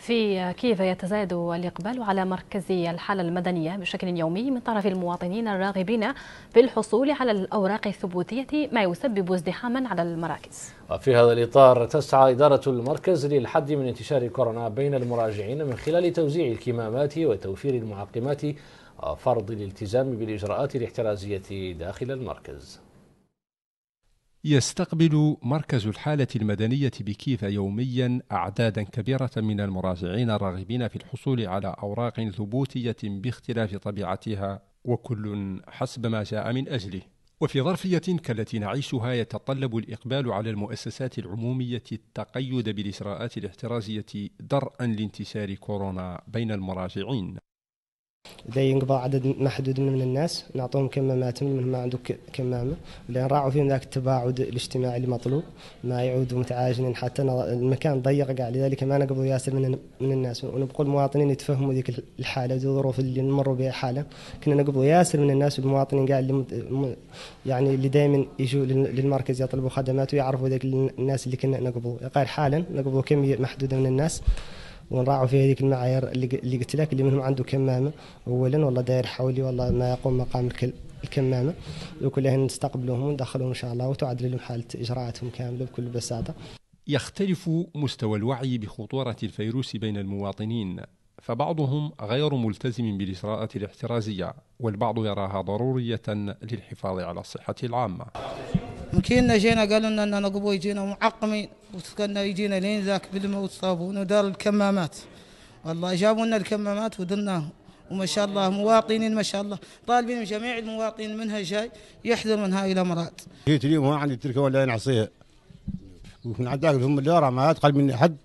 في كيف يتزايد الإقبال على مركز الحالة المدنية بشكل يومي من طرف المواطنين الراغبين بالحصول على الأوراق الثبوتية ما يسبب ازدحاما على المراكز وفي هذا الإطار تسعى إدارة المركز للحد من انتشار كورونا بين المراجعين من خلال توزيع الكمامات وتوفير المعقمات وفرض الالتزام بالإجراءات الاحترازية داخل المركز يستقبل مركز الحالة المدنية بكيف يوميا أعدادا كبيرة من المراجعين الراغبين في الحصول على أوراق ثبوتية باختلاف طبيعتها وكل حسب ما جاء من أجله وفي ظرفية كالتي نعيشها يتطلب الإقبال على المؤسسات العمومية التقيد بالإجراءات الاحترازية درءا لانتشار كورونا بين المراجعين بدا ينقبض عدد محدود من الناس نعطوهم كمامات من ما عنده كمامه ولا نراعوا فيهم ذاك التباعد الاجتماعي المطلوب ما يعودوا متعاجنين حتى المكان ضيق قاعد لذلك ما نقبضوا ياسر من, من الناس ونبقوا المواطنين يتفهموا ذيك الحاله ذي الظروف اللي نمروا بها حالا كنا نقبضوا ياسر من الناس والمواطنين قاعد اللي يعني اللي دائما يجوا للمركز يطلبوا خدمات ويعرفوا ذيك الناس اللي كنا نقبضوا قال حالا نقبضوا كميه محدوده من الناس ونراعوا في هذيك المعايير اللي قلت لك اللي منهم عنده كمامه اولا والله داير حولي والله ما يقوم مقام الكل الكمامه وكلها نستقبلهم وندخلهم ان شاء الله وتعدل لهم حاله اجراءاتهم كامله بكل بساطه يختلف مستوى الوعي بخطوره الفيروس بين المواطنين فبعضهم غير ملتزم بالإجراءات الاحترازية والبعض يراها ضرورية للحفاظ على الصحة العامة مكينا جينا قالوا لنا اننا قبوا يجينا معقمين وكنا يجينا لين ذاك بالماء والصابون ودار الكمامات والله جابوا لنا الكمامات ودرناهم وما شاء الله مواطنين ما شاء الله طالبين من جميع المواطنين منها جاي يحذر من هاي الامراض. جيت اليوم ما عندي تركه ولا نعصيها. ومن عندك هم اللي ما اتقل مني حد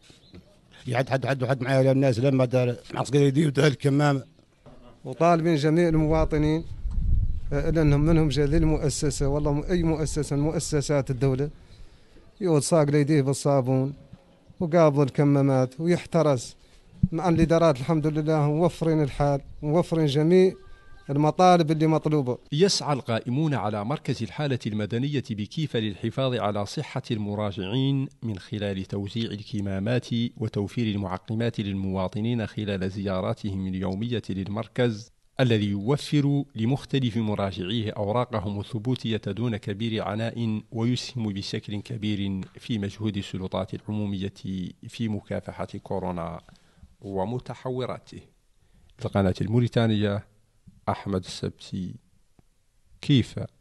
يعد حد حد وحد معايا الناس لما دار عسكري يدي ودار الكمامه. وطالبين جميع المواطنين لانهم منهم جا للمؤسسه والله اي مؤسسه من مؤسسات الدوله يوض صاق ليديه بالصابون وقابض الكمامات ويحترس مع الادارات الحمد لله موفرين الحال موفرين جميع المطالب اللي مطلوبة يسعى القائمون على مركز الحالة المدنية بكيف للحفاظ على صحة المراجعين من خلال توزيع الكمامات وتوفير المعقمات للمواطنين خلال زياراتهم اليومية للمركز الذي يوفر لمختلف مراجعيه أوراقهم الثبوتية دون كبير عناء ويسهم بشكل كبير في مجهود السلطات العمومية في مكافحة كورونا ومتحوراته القناة الموريتانية أحمد السبسي كيف